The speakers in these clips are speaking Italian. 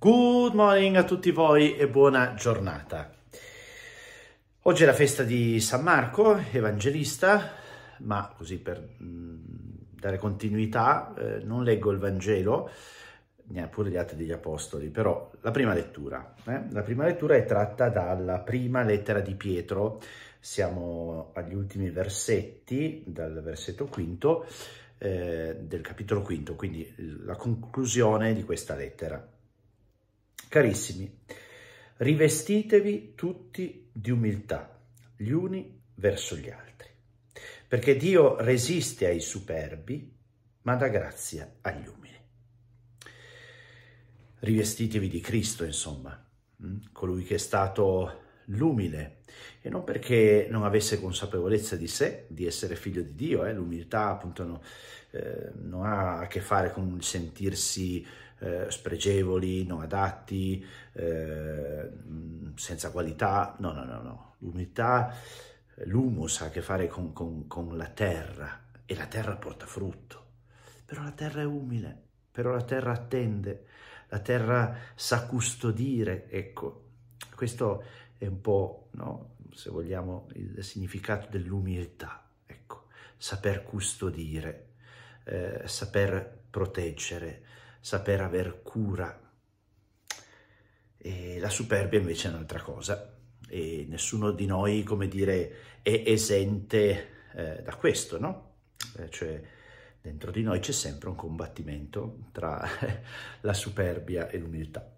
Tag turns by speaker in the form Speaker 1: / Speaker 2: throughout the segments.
Speaker 1: Good morning a tutti voi e buona giornata. Oggi è la festa di San Marco, evangelista, ma così per mm, dare continuità eh, non leggo il Vangelo, neppure gli atti degli Apostoli, però la prima lettura. Eh? La prima lettura è tratta dalla prima lettera di Pietro, siamo agli ultimi versetti, dal versetto quinto eh, del capitolo quinto, quindi la conclusione di questa lettera. Carissimi, rivestitevi tutti di umiltà, gli uni verso gli altri, perché Dio resiste ai superbi, ma dà grazia agli umili. Rivestitevi di Cristo, insomma, mm? colui che è stato l'umile, e non perché non avesse consapevolezza di sé, di essere figlio di Dio, eh? l'umiltà appunto no, eh, non ha a che fare con sentirsi eh, spregevoli, non adatti, eh, senza qualità. No, no, no, no. L'umidità, l'humus ha a che fare con, con, con la terra e la terra porta frutto. Però la terra è umile, però la terra attende, la terra sa custodire. Ecco, questo è un po', no, se vogliamo, il significato dell'umiltà. Ecco, saper custodire, eh, saper proteggere, saper aver cura. E la superbia invece è un'altra cosa e nessuno di noi, come dire, è esente eh, da questo, no? Eh, cioè, dentro di noi c'è sempre un combattimento tra la superbia e l'umiltà.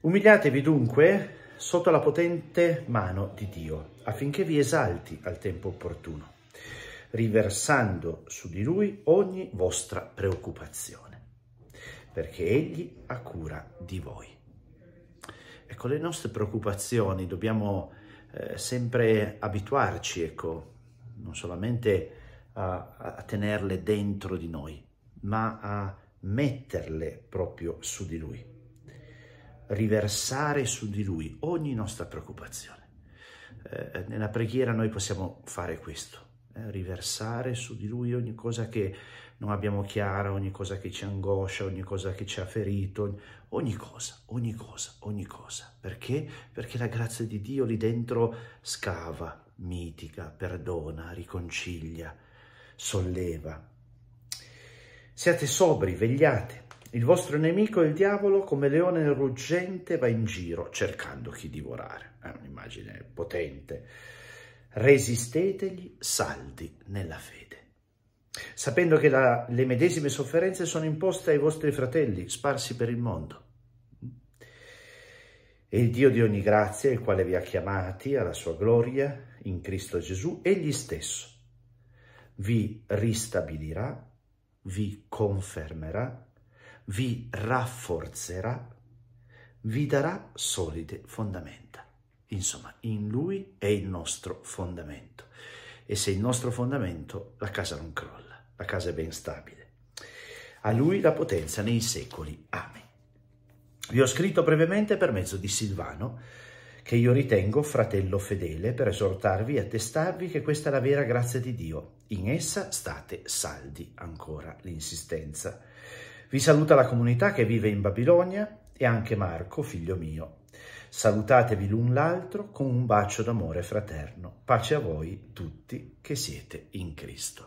Speaker 1: Umiliatevi dunque sotto la potente mano di Dio, affinché vi esalti al tempo opportuno riversando su di lui ogni vostra preoccupazione, perché egli ha cura di voi. Ecco, le nostre preoccupazioni dobbiamo eh, sempre abituarci, ecco, non solamente a, a tenerle dentro di noi, ma a metterle proprio su di lui, riversare su di lui ogni nostra preoccupazione. Eh, nella preghiera noi possiamo fare questo eh, riversare su di lui ogni cosa che non abbiamo chiara, ogni cosa che ci angoscia, ogni cosa che ci ha ferito, ogni cosa, ogni cosa, ogni cosa. Perché? Perché la grazia di Dio lì dentro scava, mitiga, perdona, riconcilia, solleva. Siate sobri, vegliate. Il vostro nemico, il diavolo, come leone ruggente, va in giro cercando chi divorare. È un'immagine potente resistetegli saldi nella fede. Sapendo che la, le medesime sofferenze sono imposte ai vostri fratelli sparsi per il mondo. E il Dio di ogni grazia, il quale vi ha chiamati alla sua gloria in Cristo Gesù, egli stesso vi ristabilirà, vi confermerà, vi rafforzerà, vi darà solide fondamenta. Insomma, in lui è il nostro fondamento. E se il nostro fondamento, la casa non crolla, la casa è ben stabile. A lui la potenza nei secoli. Amen. Vi ho scritto brevemente per mezzo di Silvano, che io ritengo fratello fedele, per esortarvi e attestarvi che questa è la vera grazia di Dio. In essa state saldi, ancora l'insistenza. Vi saluta la comunità che vive in Babilonia e anche Marco, figlio mio. Salutatevi l'un l'altro con un bacio d'amore fraterno. Pace a voi tutti che siete in Cristo.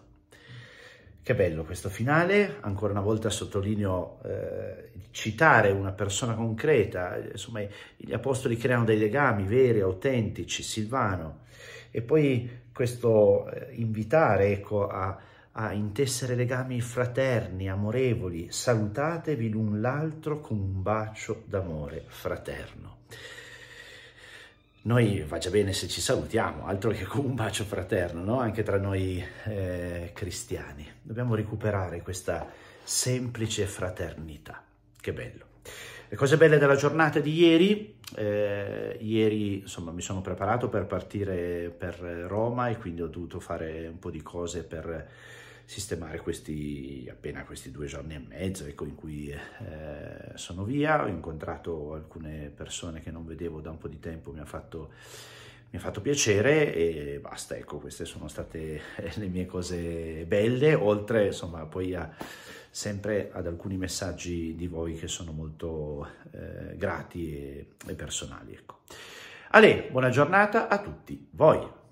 Speaker 1: Che bello questo finale, ancora una volta sottolineo eh, citare una persona concreta, insomma gli apostoli creano dei legami veri, autentici, Silvano, e poi questo eh, invitare ecco, a, a intessere legami fraterni, amorevoli, salutatevi l'un l'altro con un bacio d'amore fraterno noi va già bene se ci salutiamo, altro che con un bacio fraterno, no? anche tra noi eh, cristiani. Dobbiamo recuperare questa semplice fraternità. Che bello. Le cose belle della giornata di ieri, eh, ieri insomma mi sono preparato per partire per Roma e quindi ho dovuto fare un po' di cose per sistemare questi, appena questi due giorni e mezzo ecco, in cui eh, sono via. Ho incontrato alcune persone che non vedevo da un po' di tempo, mi ha fatto, mi ha fatto piacere e basta, ecco, queste sono state eh, le mie cose belle, oltre insomma poi a sempre ad alcuni messaggi di voi che sono molto eh, grati e, e personali. Ecco. Ale, buona giornata a tutti voi.